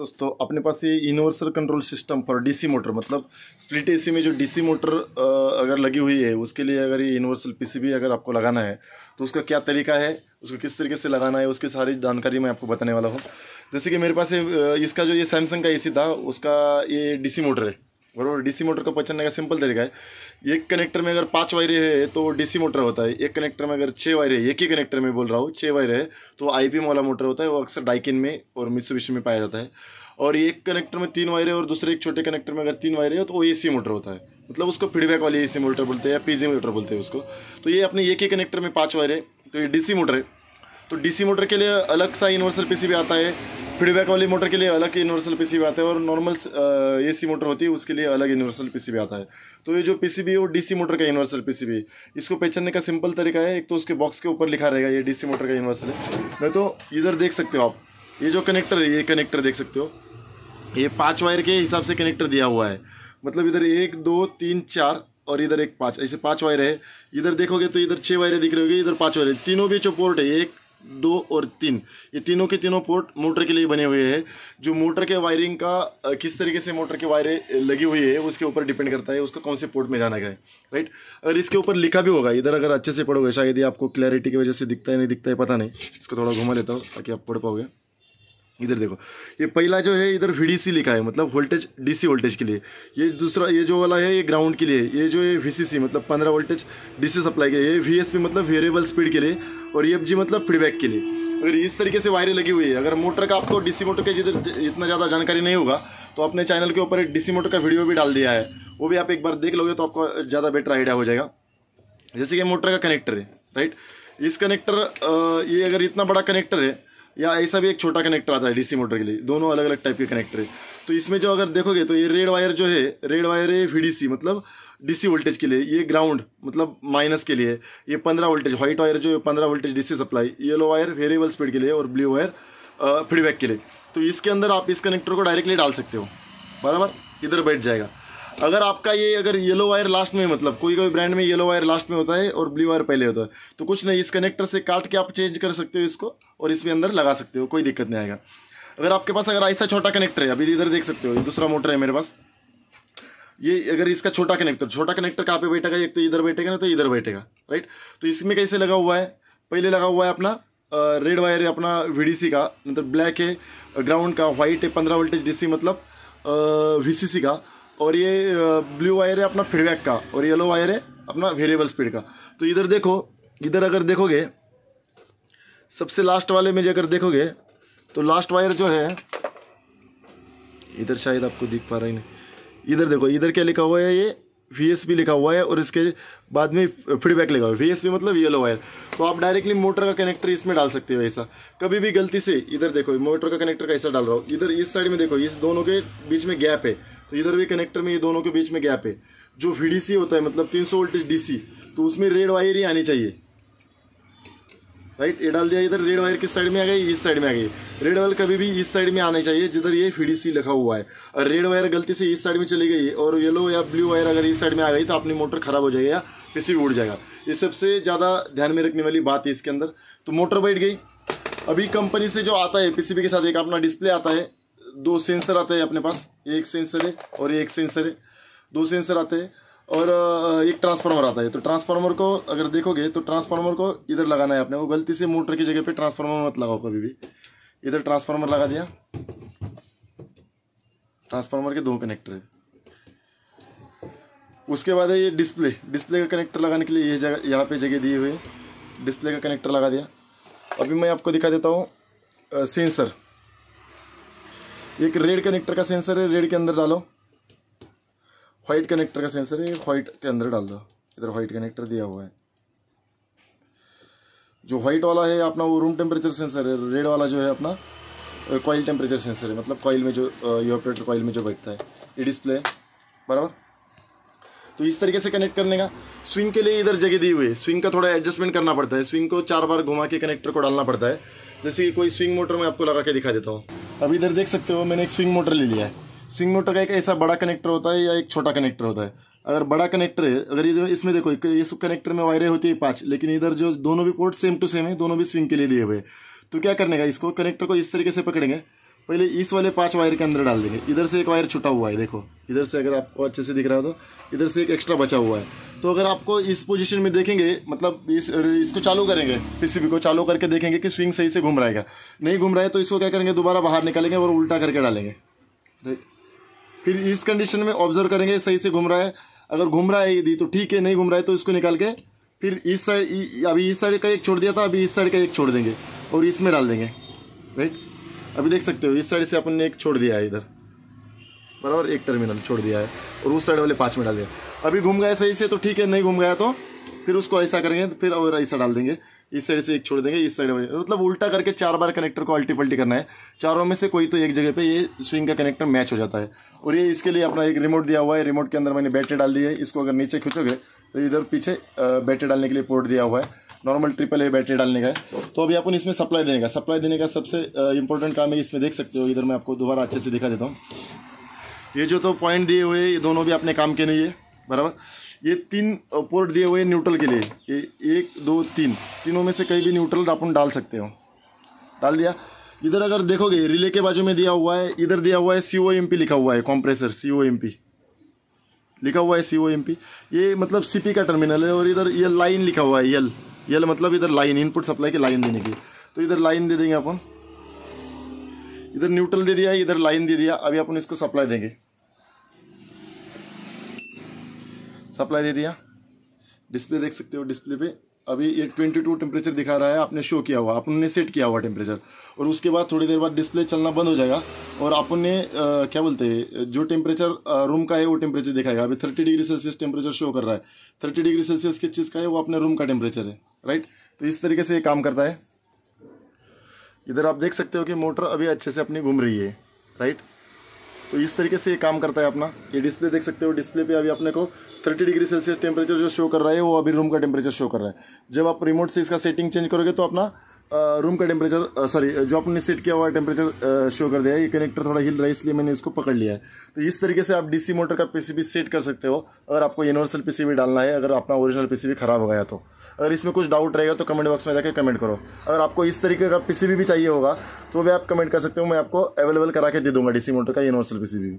दोस्तों अपने पास ये universal control system for DC motor मतलब स्प्लिट एसी में जो डीसी मोटर अगर लगी हुई है उसके लिए अगर ये यूनिवर्सल पीसीबी अगर आपको लगाना है तो उसका क्या तरीका है उसको किस तरीके से लगाना है उसकी सारी जानकारी मैं आपको बताने वाला हूँ जैसे कि मेरे पास इसका जो ये सैमसंग का ए था उसका ये डी मोटर है बरबर डीसी मोटर को पहचानने का सिंपल तरीका है एक कनेक्टर में अगर पाँच वायरे है तो डीसी मोटर होता है एक कनेक्टर में अगर वायर वायरे एक ही कनेक्टर में बोल रहा हूँ छह वायरे है तो आई वाला मोटर होता है वो अक्सर डाइकिन में और विश्व में पाया जाता है और एक कनेक्टर में तीन वायरे और दूसरे एक छोटे कनेक्टर में अगर तीन वायरे है तो वो ए मोटर होता है मतलब उसको फीडबैक वाली ए मोटर बोलते हैं या पीजी मोटर बोलते हैं उसको तो ये अपने एक ही कनेक्टर में पाँच वायरे तो ये डीसी मोटर है तो डीसी मोटर के लिए अलग सा यूनिवर्सल पीसीबी आता है फीडबैक वाली मोटर के लिए अलग यूनिवर्सल पीसीबी आता है और नॉर्मल ए सी मोटर होती है उसके लिए अलग यूनिवर्सल पीसीबी आता है तो ये जो पीसीबी है वो डीसी मोटर का यूनिवर्सल पीसीबी इसको पहचानने का सिंपल तरीका है एक तो उसके बॉक्स के ऊपर लिखा रहेगा ये डीसी मोटर का यूनिवर्सल है नहीं तो इधर देख सकते हो आप ये जो कनेक्टर है ये कनेक्टर देख सकते हो ये पाँच वायर के हिसाब से कनेक्टर दिया हुआ है मतलब इधर एक दो तीन चार और इधर एक पाँच ऐसे पाँच वायर है इधर देखोगे तो इधर छः वायरें दिख रही होगी इधर पाँच वायर तीनों भी जो पोर्ट है एक दो और तीन ये तीनों के तीनों पोर्ट मोटर के लिए बने हुए हैं जो मोटर के वायरिंग का किस तरीके से मोटर के वायरें लगी हुई है उसके ऊपर डिपेंड करता है उसका कौन से पोर्ट में जाना गया है राइट अगर इसके ऊपर लिखा भी होगा इधर अगर अच्छे से पढ़ोगे शायद ये आपको क्लैरिटी की वजह से दिखता है नहीं दिखता है पता नहीं इसको थोड़ा घुमा लेता हूँ ताकि आप पढ़ पाओगे इधर देखो ये पहला जो है इधर वीडीसी लिखा है मतलब वोल्टेज डीसी वोल्टेज के लिए ये दूसरा ये जो वाला है ये ग्राउंड के लिए ये जो है वीसीसी मतलब 15 वोल्टेज डीसी सप्लाई के लिए ये वीएसपी मतलब वेरिएबल स्पीड के लिए और जी मतलब फीडबैक के लिए अगर इस तरीके से वायरें लगी हुई है अगर मोटर का आपको डीसी मोटर के जिधर इतना ज़्यादा जानकारी नहीं होगा तो अपने चैनल के ऊपर एक डीसी मोटर का वीडियो भी डाल दिया है वो भी आप एक बार देख लोगे तो आपको ज़्यादा बेटर आइडिया हो जाएगा जैसे कि मोटर का कनेक्टर है राइट इस कनेक्टर ये अगर इतना बड़ा कनेक्टर है या ऐसा भी एक छोटा कनेक्टर आता है डीसी मोटर के लिए दोनों अलग अलग टाइप के कनेक्टर है तो इसमें जो अगर देखोगे तो ये रेड वायर जो है रेड वायर है वीडीसी मतलब डीसी वोल्टेज के लिए ये ग्राउंड मतलब माइनस के लिए ये पंद्रह वोल्टेज व्हाइट वायर जो है पंद्रह voltage DC supply yellow wire variable speed के लिए और ब्लू वायर फीडबैक के लिए तो इसके अंदर आप इस कनेक्टर को डायरेक्टली डाल सकते हो बराबर इधर बैठ जाएगा अगर आपका ये अगर येलो वायर लास्ट में मतलब कोई कोई ब्रांड में येलो वायर लास्ट में होता है और ब्लू वायर पहले होता है तो कुछ नहीं इस कनेक्टर से काट के आप चेंज कर सकते हो इसको और इसमें अंदर लगा सकते हो कोई दिक्कत नहीं आएगा अगर आपके पास अगर ऐसा छोटा कनेक्टर है अभी इधर देख सकते हो दूसरा मोटर है मेरे पास ये अगर इसका छोटा कनेक्टर छोटा कनेक्टर कहाँ पे बैठेगा एक तो इधर बैठेगा ना तो इधर बैठेगा राइट तो इसमें कैसे लगा हुआ है पहले लगा हुआ है अपना रेड वायर है अपना वी का मतलब ब्लैक है ग्राउंड का व्हाइट है पंद्रह वोल्टेज डी मतलब वी का और ये ब्लू वायर है अपना फीडबैक का और येलो वायर है अपना वेरिएबल स्पीड का तो इधर देखो इधर अगर देखोगे सबसे लास्ट वाले में अगर देखोगे तो लास्ट वायर जो है इधर शायद आपको दिख पा रहा ही नहीं इधर देखो इधर क्या लिखा हुआ है ये वी लिखा हुआ है और इसके बाद में फीडबैक लिखा हुआ है वी मतलब येलो वायर तो आप डायरेक्टली मोटर का कनेक्टर इसमें डाल सकते हो ऐसा कभी भी गलती से इधर देखो मोटर का कनेक्टर कैसा डाल रहा हूँ इधर इस साइड में देखो इस दोनों के बीच में गैप है तो इधर भी कनेक्टर में ये दोनों के बीच में गैप है जो वी होता है मतलब तीन सौ वोल्टेज डीसी तो उसमें रेड वायर ही आनी चाहिए राइट ये डाल दिया इधर रेड वायर किस साइड में आ गई इस साइड में आ गई रेड वायर कभी भी इस साइड में आना चाहिए जिधर ये फीडीसी लिखा हुआ है और रेड वायर गलती से इस साइड में चली गई और येलो या ब्लू वायर अगर इस साइड में आ गई तो अपनी मोटर खराब हो जाएगा किसी भी उड़ जाएगा ये सबसे ज़्यादा ध्यान में रखने वाली बात है इसके अंदर तो मोटर बैठ गई अभी कंपनी से जो आता है पीसीबी के साथ एक अपना डिस्प्ले आता है दो सेंसर आते हैं अपने पास एक सेंसर है और एक सेंसर है दो सेंसर आते हैं और एक ट्रांसफार्मर आता है तो ट्रांसफार्मर को अगर देखोगे तो ट्रांसफार्मर को इधर लगाना है आपने वो गलती से मोटर की जगह पे ट्रांसफार्मर मत लगाओ कभी भी इधर ट्रांसफार्मर लगा दिया ट्रांसफार्मर के दो कनेक्टर है उसके बाद है ये डिस्प्ले डिस्प्ले का कनेक्टर लगाने के लिए ये जगह यहाँ पे जगह दी हुई डिस्प्ले का कनेक्टर लगा दिया अभी मैं आपको दिखा देता हूँ सेंसर एक रेड कनेक्टर का सेंसर है रेड के अंदर डालो व्हाइट कनेक्टर का सेंसर है व्हाइट के अंदर डाल दो इधर व्हाइट कनेक्टर दिया हुआ है जो व्हाइट वाला है अपना वो रूम टेम्परेचर सेंसर है रेड वाला जो है अपना कॉइल टेम्परेचर सेंसर है मतलब कॉइल में जो ऑपरेटर कॉयल में जो बैठता है ये डिस्प्ले बराबर तो इस तरीके से कनेक्ट करने का स्विंग के लिए इधर जगह दी हुई है स्विंग का थोड़ा एडजस्टमेंट करना पड़ता है स्विंग को चार बार घुमा के कनेक्टर को डालना पड़ता है जैसे कोई स्विंग मोटर में आपको लगा के दिखा देता हूँ अब इधर देख सकते हो मैंने एक स्विंग मोटर ले लिया है स्विंग मोटर का एक ऐसा बड़ा कनेक्टर होता है या एक छोटा कनेक्टर होता है अगर बड़ा कनेक्टर है अगर इधर इसमें देखो इस कनेक्टर में वायरें होती है पाँच लेकिन इधर जो दोनों भी पोर्ट सेम टू सेम है दोनों भी स्विंग के लिए दिए हुए तो क्या करने का इसको कनेक्टर को इस तरीके से पकड़ेंगे पहले इस वाले पांच वायर के अंदर डाल देंगे इधर से एक वायर छुटा हुआ है देखो इधर से अगर आपको अच्छे से दिख रहा हो तो इधर से एक एक्स्ट्रा बचा हुआ है तो अगर आपको इस पोजीशन में देखेंगे मतलब इस इसको चालू करेंगे पीसीबी को चालू करके देखेंगे कि स्विंग सही से घूम रहेगा नहीं घूम रहा है तो इसको क्या करेंगे दोबारा बाहर निकालेंगे और उल्टा करके डालेंगे फिर इस कंडीशन में ऑब्जर्व करेंगे सही से घूम रहा है अगर घूम रहा है यदि तो ठीक है नहीं घूम रहा है तो इसको निकाल के फिर इस साइड अभी इस साइड का एक छोड़ दिया था अभी इस साइड का एक छोड़ देंगे और इसमें डाल देंगे राइट अभी देख सकते हो इस साइड से अपन ने एक छोड़ दिया है इधर बराबर एक टर्मिनल छोड़ दिया है और उस साइड वाले पाँच में डाल दिया अभी घूम गया सही से तो ठीक है नहीं घूम गया तो फिर उसको ऐसा करेंगे तो फिर और ऐसा डाल देंगे इस साइड से एक छोड़ देंगे इस साइड मतलब उल्टा करके चार बार कनेक्टर को अल्टी पल्टी करना है चारों में से कोई तो एक जगह पे ये स्विंग का कनेक्टर मैच हो जाता है और ये इसके लिए अपना एक रिमोट दिया हुआ है रिमोट के अंदर मैंने बैटरी डाल दी है इसको अगर नीचे खींचोगे तो इधर पीछे बैटरी डालने के लिए पोर्ट दिया हुआ है नॉर्मल ट्रिपल ए बैटरी डालने का है तो अभी आपको इसमें सप्लाई देने का सप्लाई देने का सबसे इंपॉर्टेंट काम है इसमें देख सकते हो इधर मैं आपको दोबारा अच्छे से दिखा देता हूँ ये जो तो पॉइंट दिए हुए ये दोनों भी अपने काम के नहीं है बराबर ये तीन पोर्ट दिए हुए न्यूट्रल के लिए ये एक दो तीन तीनों में से कहीं भी न्यूट्रल अपन डाल सकते हो डाल दिया इधर अगर देखोगे रिले के बाजू में दिया हुआ है इधर दिया हुआ है सी ओ एम पी लिखा हुआ है compressor C O M P लिखा हुआ है सी ओ एम पी ये मतलब सी पी का टर्मिनल है और इधर ये लाइन लिखा हुआ है यल ये मतलब इधर लाइन इनपुट सप्लाई की लाइन देने की तो इधर लाइन दे देंगे अपन इधर न्यूट्रल दे दिया इधर लाइन दे दिया अभी अपन इसको सप्लाई देंगे सप्लाई दे दिया डिस्प्ले देख सकते हो डिस्प्ले पे अभी एक 22 टेम्परेचर दिखा रहा है आपने शो किया हुआ आपने सेट किया हुआ टेम्परेचर और उसके बाद थोड़ी देर बाद डिस्प्ले चलना बंद हो जाएगा और आपने आ, क्या बोलते हैं जो टेम्परेचर रूम का है वो टेम्परेचर दिखाएगा अभी 30 डिग्री सेल्सियस टेम्परेचर शो कर रहा है 30 डिग्री सेल्सियस किस चीज़ का है वो अपने रूम का टेम्परेचर है राइट तो इस तरीके से ये काम करता है इधर आप देख सकते हो कि मोटर अभी अच्छे से अपनी घूम रही है राइट तो इस तरीके से ये काम करता है अपना ये डिस्प्ले देख सकते हो डिस्प्ले पे अभी अपने को 30 डिग्री सेल्सियस टेम्परेचर जो शो कर रहा है वो अभी रूम का टेम्परेचर शो कर रहा है जब आप रिमोट से इसका सेटिंग चेंज करोगे तो अपना रूम का टेम्परेचर सॉरी जो आपने सेट किया हुआ टेम्परेचर शो कर दिया है ये कनेक्टर थोड़ा हिल रहा है इसलिए मैंने इसको पकड़ लिया है तो इस तरीके से आप डीसी मोटर का पीसीबी सेट कर सकते हो अगर आपको यूनिवर्सल पीसीबी डालना है अगर अपना ओरिजिनल पीसीबी खराब हो गया तो अगर इसमें कुछ डाउट रहेगा तो कमेंट बॉक्स में जाकर कमेंट करो अगर आपको इस तरीके का पीसीबी भी चाहिए होगा तो भी आप कमेंट कर सकते हो मैं आपको अवेलेबल करा के दे दूंगा डीसी मोटर का यूनिवर्सल पीसीबी